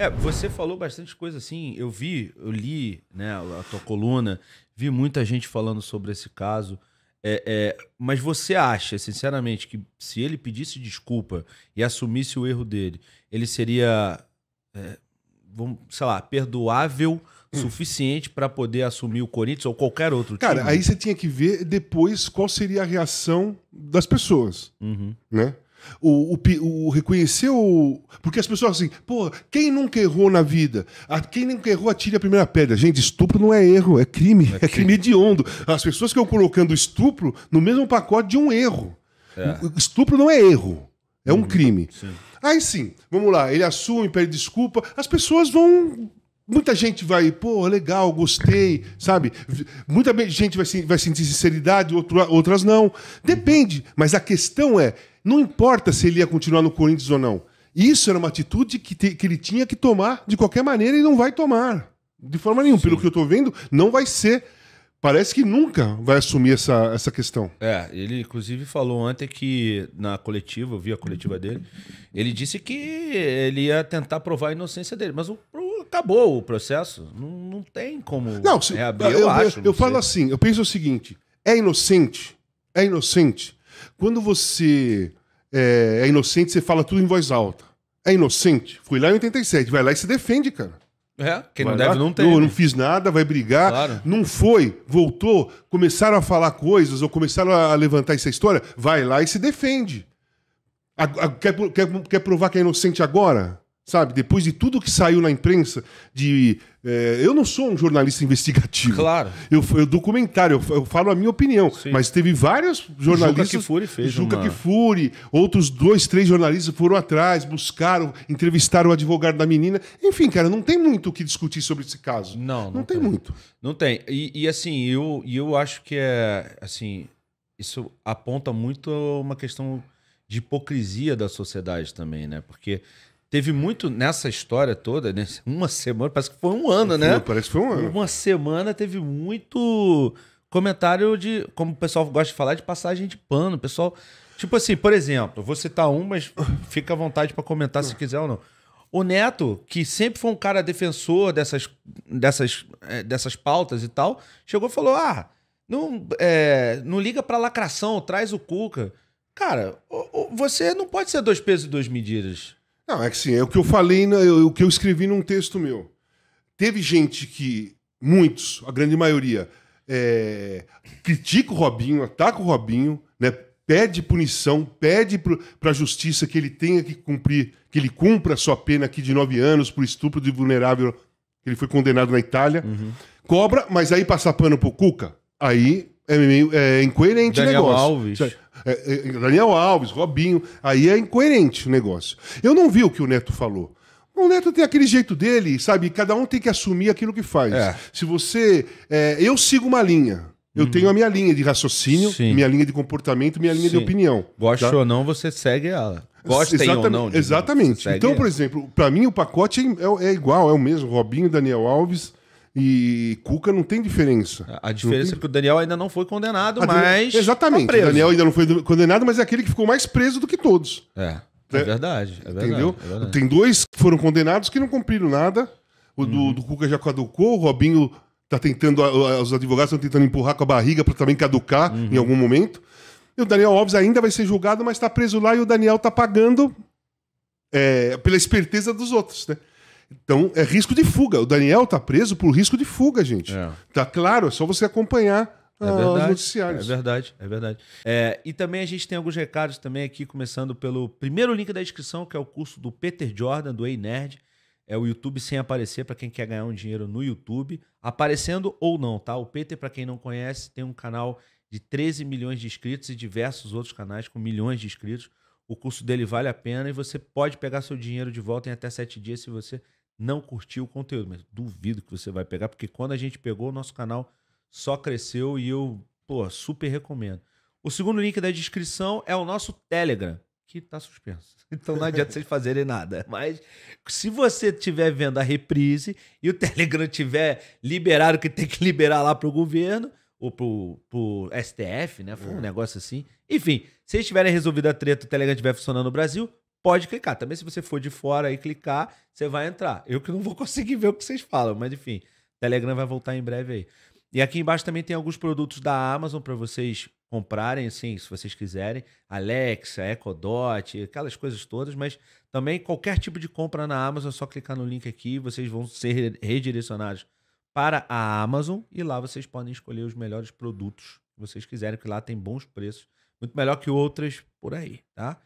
É, você falou bastante coisa assim. Eu vi, eu li né, a tua coluna, vi muita gente falando sobre esse caso. É, é, mas você acha, sinceramente, que se ele pedisse desculpa e assumisse o erro dele, ele seria, é, vamos, sei lá, perdoável hum. suficiente para poder assumir o Corinthians ou qualquer outro Cara, time? Cara, aí você tinha que ver depois qual seria a reação das pessoas, uhum. né? O, o, o reconhecer o. Porque as pessoas assim, pô, quem nunca errou na vida? A, quem nunca errou, atire a primeira pedra. Gente, estupro não é erro, é crime. É, é crime, hediondo. As pessoas que estão colocando estupro no mesmo pacote de um erro. É. Estupro não é erro, é um uhum. crime. Sim. Aí sim, vamos lá, ele assume, pede desculpa, as pessoas vão muita gente vai, pô, legal, gostei, sabe? Muita gente vai, vai sentir sinceridade, outro, outras não. Depende, mas a questão é, não importa se ele ia continuar no Corinthians ou não. Isso era uma atitude que, te, que ele tinha que tomar de qualquer maneira e não vai tomar. De forma nenhuma. Sim. Pelo que eu estou vendo, não vai ser. Parece que nunca vai assumir essa, essa questão. É, ele inclusive falou ontem que na coletiva, eu vi a coletiva dele, ele disse que ele ia tentar provar a inocência dele. Mas o, o, acabou o processo. Não, não tem como não, se, reabrir, eu, eu, acho. Eu, eu falo assim, eu penso o seguinte: é inocente, é inocente. Quando você é, é inocente, você fala tudo em voz alta. É inocente? Fui lá em 87. Vai lá e se defende, cara. É, quem vai não deve lá, não tem. Não, não né? fiz nada, vai brigar. Claro. Não foi, voltou, começaram a falar coisas ou começaram a levantar essa história, vai lá e se defende. A, a, quer, quer, quer provar que é inocente agora? Sabe, depois de tudo que saiu na imprensa, de. É, eu não sou um jornalista investigativo. Claro. Eu, eu documentário, eu, eu falo a minha opinião. Sim. Mas teve vários jornalistas. Juca Kifuri fez. Juca uma... Kifuri, outros dois, três jornalistas foram atrás, buscaram, entrevistaram o advogado da menina. Enfim, cara, não tem muito o que discutir sobre esse caso. Não, não, não tem, tem, muito. Não tem. E, e assim, eu, eu acho que é. Assim, isso aponta muito uma questão de hipocrisia da sociedade também, né? Porque Teve muito nessa história toda, né? uma semana, parece que foi um ano, né? parece que foi um ano. Uma semana teve muito comentário de, como o pessoal gosta de falar, de passagem de pano. O pessoal, tipo assim, por exemplo, vou citar um, mas fica à vontade para comentar se quiser ou não. O Neto, que sempre foi um cara defensor dessas, dessas, é, dessas pautas e tal, chegou e falou: ah, não, é, não liga para lacração, traz o Cuca. Cara, você não pode ser dois pesos e duas medidas. Não, é que sim, é o que eu falei, eu, o que eu escrevi num texto meu. Teve gente que, muitos, a grande maioria, é, critica o Robinho, ataca o Robinho, né? pede punição, pede para a justiça que ele tenha que cumprir, que ele cumpra a sua pena aqui de nove anos por estupro de vulnerável, que ele foi condenado na Itália. Uhum. Cobra, mas aí passar pano pro Cuca, aí é, meio, é incoerente o negócio. Alves. É, é, Daniel Alves, Robinho. Aí é incoerente o negócio. Eu não vi o que o Neto falou. O Neto tem aquele jeito dele, sabe? Cada um tem que assumir aquilo que faz. É. Se você. É, eu sigo uma linha. Eu uhum. tenho a minha linha de raciocínio, Sim. minha linha de comportamento, minha linha Sim. de opinião. Gosta tá? ou não, você segue ela. Gosta ou não. Exatamente. Então, por exemplo, para mim o pacote é, é, igual, é o mesmo. Robinho, Daniel Alves, e Cuca não tem diferença. A, diferença é tem... é que o Daniel ainda não foi condenado, a mas. Tá Exatamente. Tá o Daniel ainda não foi condenado, mas é aquele que ficou mais preso do que todos. É. É né? verdade. É Entendeu? é verdade. Tem dois que foram condenados que não cumpriram nada. O do, uhum. do Cuca já caducou, o Robinho tá tentando, os advogados estão tentando empurrar com a barriga para também caducar uhum. em algum momento. E o Daniel Alves ainda vai ser julgado, mas está preso lá e o Daniel tá pagando é, pela esperteza dos outros, né? Então, é risco de fuga. O Daniel tá preso por risco de fuga, gente. É. Tá claro, é só você acompanhar é ah, verdade, os noticiários. É verdade, é verdade. É, e também a gente tem alguns recados também aqui, começando pelo primeiro link da descrição, que é o curso do Peter Jordan, do Ei Nerd. É o YouTube sem aparecer, para quem quer ganhar um dinheiro no YouTube, aparecendo ou não, tá? O Peter, para quem não conhece, tem um canal de 13 milhões de inscritos e diversos outros canais com milhões de inscritos. O curso dele vale a pena e você pode pegar seu dinheiro de volta em até 7 dias se você não curtiu o conteúdo, mas duvido que você vai pegar, porque quando a gente pegou, o nosso canal só cresceu e eu, pô, super recomendo. O segundo link da descrição é o nosso Telegram, que está suspenso. Então não adianta vocês fazerem nada. Mas se você estiver vendo a reprise e o Telegram tiver liberado que tem que liberar lá pro governo, ou pro, pro STF, né? Foi um é. negócio assim. Enfim, se eles tiverem resolvido a treta, o Telegram estiver funcionando no Brasil, pode clicar. Também se você for de fora e clicar, você vai entrar. Eu que não vou conseguir ver o que vocês falam, mas enfim, Telegram vai voltar em breve aí. E aqui embaixo também tem alguns produtos da Amazon para vocês comprarem, assim, se vocês quiserem. Alexa, Echo Dot, aquelas coisas todas, mas também qualquer tipo de compra na Amazon, é só clicar no link aqui, vocês vão ser redirecionados para a Amazon e lá vocês podem escolher os melhores produtos que vocês quiserem, que lá tem bons preços, muito melhor que outras por aí, tá?